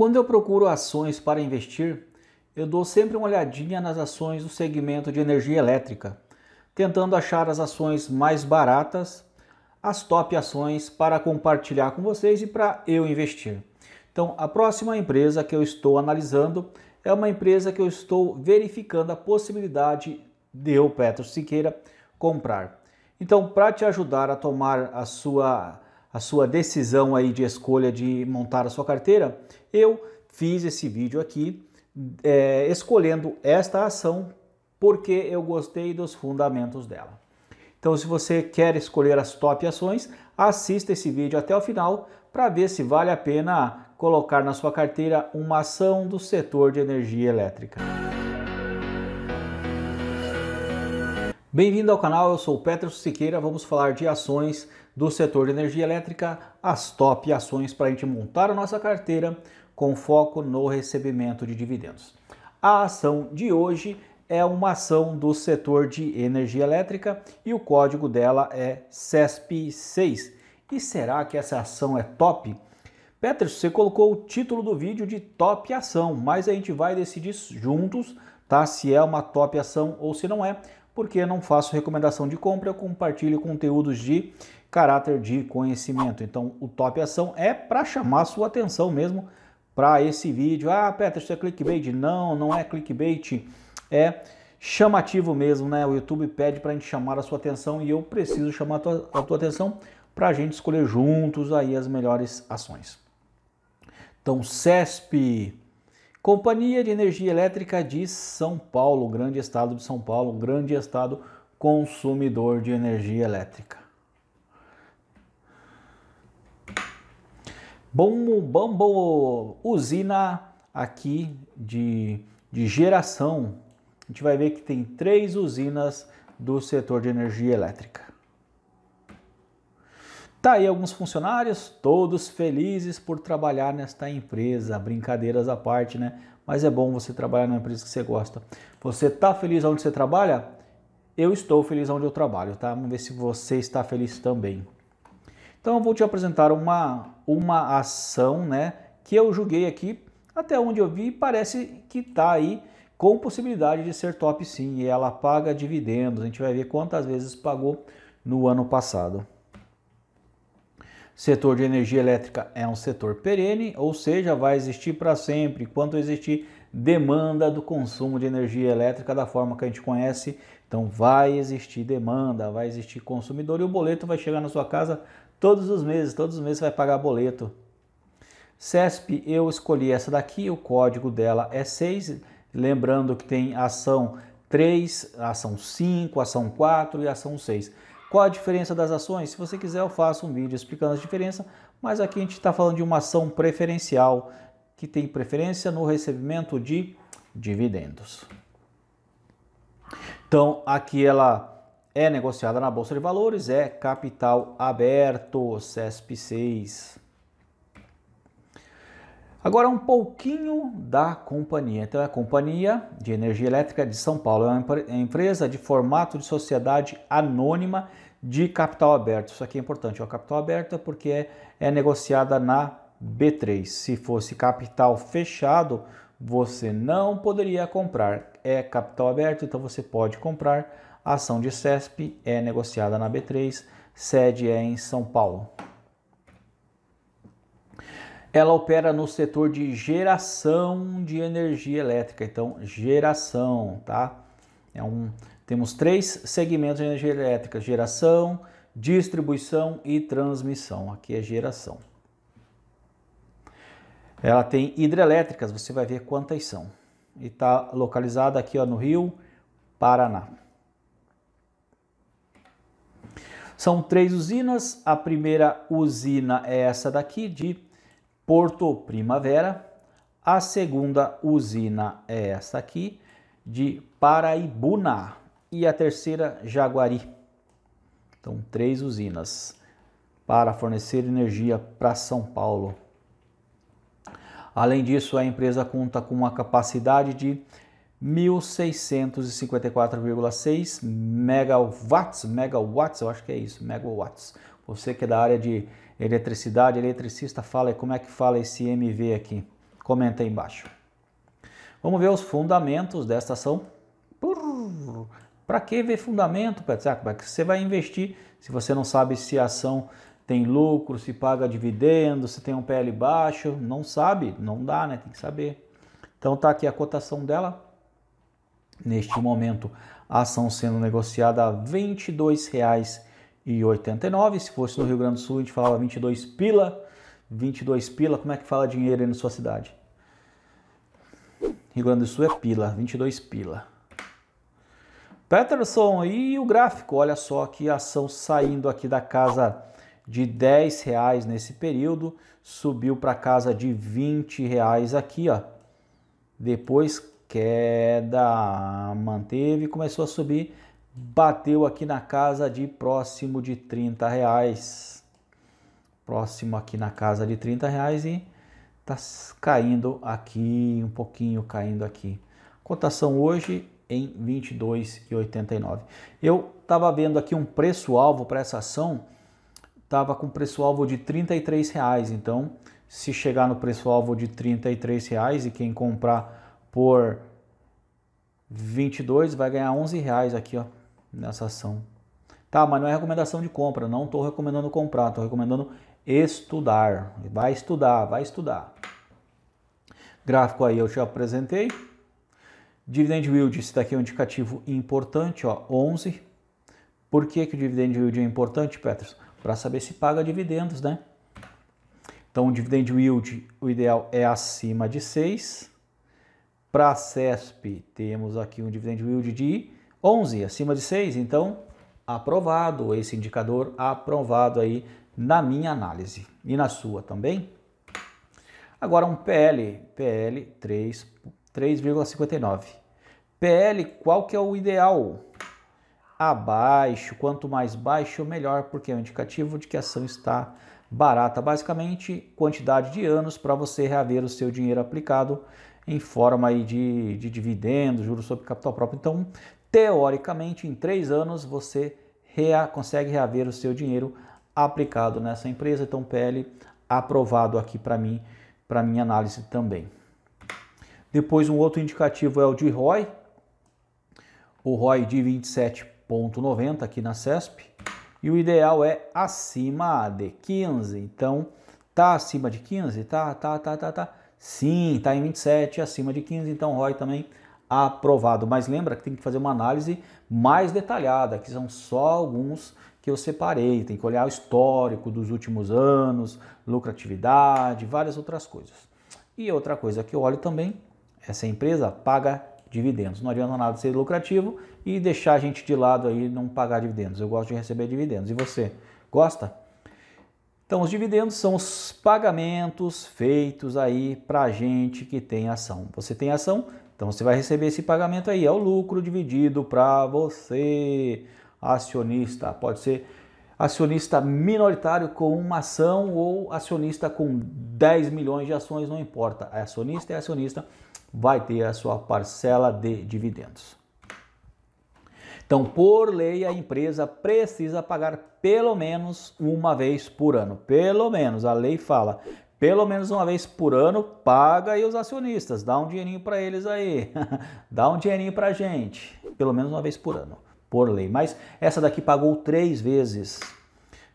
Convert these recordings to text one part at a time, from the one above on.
Quando eu procuro ações para investir, eu dou sempre uma olhadinha nas ações do segmento de energia elétrica, tentando achar as ações mais baratas, as top ações para compartilhar com vocês e para eu investir. Então, a próxima empresa que eu estou analisando é uma empresa que eu estou verificando a possibilidade de eu, Petro Siqueira, comprar. Então, para te ajudar a tomar a sua a sua decisão aí de escolha de montar a sua carteira, eu fiz esse vídeo aqui é, escolhendo esta ação porque eu gostei dos fundamentos dela. Então, se você quer escolher as top ações, assista esse vídeo até o final para ver se vale a pena colocar na sua carteira uma ação do setor de energia elétrica. Bem-vindo ao canal, eu sou o Petro Siqueira, vamos falar de ações do setor de energia elétrica, as top ações para a gente montar a nossa carteira com foco no recebimento de dividendos. A ação de hoje é uma ação do setor de energia elétrica e o código dela é CESP6. E será que essa ação é top? Petros, você colocou o título do vídeo de top ação, mas a gente vai decidir juntos, tá? Se é uma top ação ou se não é porque não faço recomendação de compra, eu compartilho conteúdos de caráter de conhecimento. Então, o top ação é para chamar sua atenção mesmo para esse vídeo. Ah, Petra, isso é clickbait? Não, não é clickbait. É chamativo mesmo, né? O YouTube pede para a gente chamar a sua atenção e eu preciso chamar a tua, a tua atenção para a gente escolher juntos aí as melhores ações. Então, CESP, Companhia de Energia Elétrica de São Paulo, um grande estado de São Paulo, um grande estado consumidor de energia elétrica. Bom, bambu, usina aqui de, de geração. A gente vai ver que tem três usinas do setor de energia elétrica. Tá aí alguns funcionários, todos felizes por trabalhar nesta empresa. Brincadeiras à parte, né? Mas é bom você trabalhar numa empresa que você gosta. Você tá feliz onde você trabalha? Eu estou feliz onde eu trabalho, tá? Vamos ver se você está feliz também. Então eu vou te apresentar uma, uma ação, né? Que eu julguei aqui, até onde eu vi, parece que tá aí com possibilidade de ser top sim. E ela paga dividendos. A gente vai ver quantas vezes pagou no ano passado. Setor de energia elétrica é um setor perene, ou seja, vai existir para sempre enquanto existir demanda do consumo de energia elétrica da forma que a gente conhece. Então vai existir demanda, vai existir consumidor e o boleto vai chegar na sua casa todos os meses, todos os meses você vai pagar boleto. CESP, eu escolhi essa daqui, o código dela é 6, lembrando que tem ação 3, ação 5, ação 4 e ação 6. Qual a diferença das ações? Se você quiser, eu faço um vídeo explicando a diferença, mas aqui a gente está falando de uma ação preferencial que tem preferência no recebimento de dividendos. Então, aqui ela é negociada na Bolsa de Valores, é capital aberto, CESP 6. Agora um pouquinho da companhia. Então é a Companhia de Energia Elétrica de São Paulo, é, é uma empresa de formato de sociedade anônima de capital aberto. Isso aqui é importante, é capital aberta porque é, é negociada na B3. Se fosse capital fechado, você não poderia comprar. É capital aberto, então você pode comprar. A ação de CESP é negociada na B3, sede é em São Paulo. Ela opera no setor de geração de energia elétrica. Então, geração, tá? É um, temos três segmentos de energia elétrica: geração, distribuição e transmissão. Aqui é geração. Ela tem hidrelétricas, você vai ver quantas são. E está localizada aqui ó, no Rio Paraná. São três usinas. A primeira usina é essa daqui de Porto Primavera. A segunda usina é essa aqui, de Paraibuna. E a terceira, Jaguari. Então, três usinas para fornecer energia para São Paulo. Além disso, a empresa conta com uma capacidade de 1.654,6 megawatts, megawatts, eu acho que é isso, megawatts. Você que é da área de eletricidade, eletricista fala como é que fala esse MV aqui. Comenta aí embaixo. Vamos ver os fundamentos desta ação. Para que ver fundamento, Como Para que você vai investir se você não sabe se a ação tem lucro, se paga dividendo, se tem um PL baixo, não sabe, não dá, né? Tem que saber. Então tá aqui a cotação dela. Neste momento, a ação sendo negociada a R$ 22,00 e 89. Se fosse no Rio Grande do Sul, a gente falava 22 pila. 22 pila, como é que fala dinheiro aí na sua cidade? Rio Grande do Sul é pila, 22 pila. Peterson, e o gráfico? Olha só que ação saindo aqui da casa de 10 reais nesse período, subiu para casa de 20 reais aqui, ó. Depois queda, manteve, começou a subir bateu aqui na casa de próximo de 30 reais. Próximo aqui na casa de 30 reais e tá caindo aqui um pouquinho, caindo aqui. Cotação hoje em 22,89. Eu estava vendo aqui um preço-alvo para essa ação, estava com preço-alvo de R$ reais. Então, se chegar no preço-alvo de R$ reais e quem comprar por 22 vai ganhar 11 reais aqui, ó nessa ação. Tá, mas não é recomendação de compra, não estou recomendando comprar, estou recomendando estudar. Vai estudar, vai estudar. Gráfico aí eu te apresentei. Dividend yield, esse daqui é um indicativo importante, ó, 11. Por que, que o dividend yield é importante, Petros? Para saber se paga dividendos, né? Então, o dividend yield, o ideal é acima de 6. Para a CESP, temos aqui um dividend yield de 11 acima de 6, então aprovado esse indicador, aprovado aí na minha análise e na sua também. Agora um PL, PL 3,59. PL, qual que é o ideal? Abaixo, quanto mais baixo, melhor, porque é um indicativo de que a ação está barata. Basicamente, quantidade de anos para você reaver o seu dinheiro aplicado em forma aí de, de dividendos, juros sobre capital próprio. Então, teoricamente, em três anos você rea, consegue reaver o seu dinheiro aplicado nessa empresa. Então, PL aprovado aqui para mim, para minha análise também. Depois, um outro indicativo é o de ROI, o ROI de 27,90 aqui na CESP, e o ideal é acima de 15. Então, tá acima de 15? Tá, tá, tá, tá, tá. Sim, tá em 27, acima de 15, então ROI também aprovado. Mas lembra que tem que fazer uma análise mais detalhada, que são só alguns que eu separei. Tem que olhar o histórico dos últimos anos, lucratividade, várias outras coisas. E outra coisa que eu olho também, é essa empresa paga dividendos. Não adianta nada ser lucrativo e deixar a gente de lado aí não pagar dividendos. Eu gosto de receber dividendos. E você, gosta? Então, os dividendos são os pagamentos feitos aí para a gente que tem ação. Você tem ação, então você vai receber esse pagamento aí, é o lucro dividido para você, acionista. Pode ser acionista minoritário com uma ação ou acionista com 10 milhões de ações, não importa. É acionista é acionista, vai ter a sua parcela de dividendos. Então, por lei, a empresa precisa pagar pelo menos uma vez por ano. Pelo menos, a lei fala pelo menos uma vez por ano, paga aí os acionistas, dá um dinheirinho para eles aí, dá um dinheirinho para a gente, pelo menos uma vez por ano, por lei. Mas essa daqui pagou três vezes,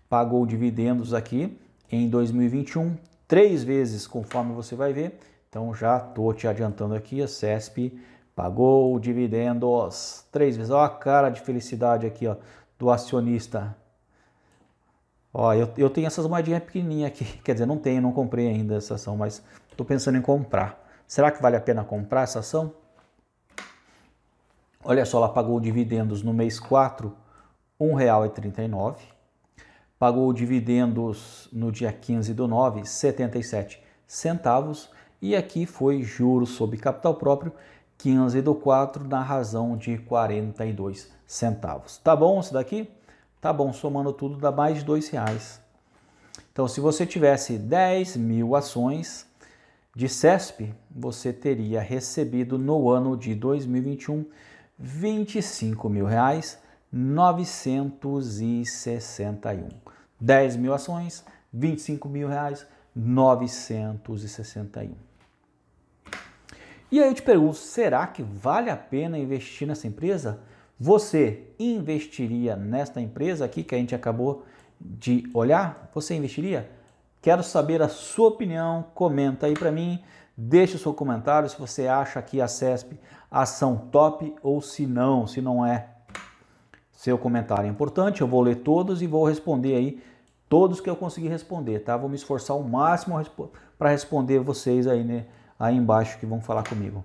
pagou dividendos aqui em 2021, três vezes, conforme você vai ver. Então já tô te adiantando aqui, a CESP pagou dividendos três vezes. Olha a cara de felicidade aqui ó, do acionista Ó, eu, eu tenho essas moedinhas pequenininhas aqui, quer dizer, não tenho, não comprei ainda essa ação, mas estou pensando em comprar. Será que vale a pena comprar essa ação? Olha só, ela pagou dividendos no mês 4, R$ 1,39. Pagou dividendos no dia 15 do 9, 77 centavos. E aqui foi juros sobre capital próprio, 15 do 4, na razão de 42 centavos. Tá bom isso daqui? Tá bom, somando tudo dá mais de dois reais. Então, se você tivesse 10 mil ações de CESP, você teria recebido no ano de 2021 25 mil reais 961. 10 mil ações, 25 mil reais 961. E aí eu te pergunto, será que vale a pena investir nessa empresa? Você investiria nesta empresa aqui que a gente acabou de olhar? Você investiria? Quero saber a sua opinião, comenta aí para mim, deixe o seu comentário se você acha que a CESP ação top ou se não, se não é. Seu comentário é importante, eu vou ler todos e vou responder aí todos que eu conseguir responder, tá? Vou me esforçar o máximo para responder vocês aí, né, aí embaixo que vão falar comigo.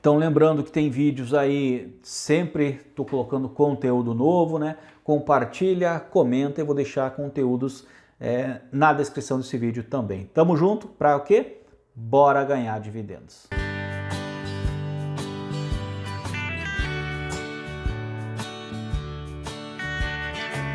Então lembrando que tem vídeos aí, sempre estou colocando conteúdo novo, né? Compartilha, comenta eu vou deixar conteúdos é, na descrição desse vídeo também. Tamo junto para o quê? Bora ganhar dividendos.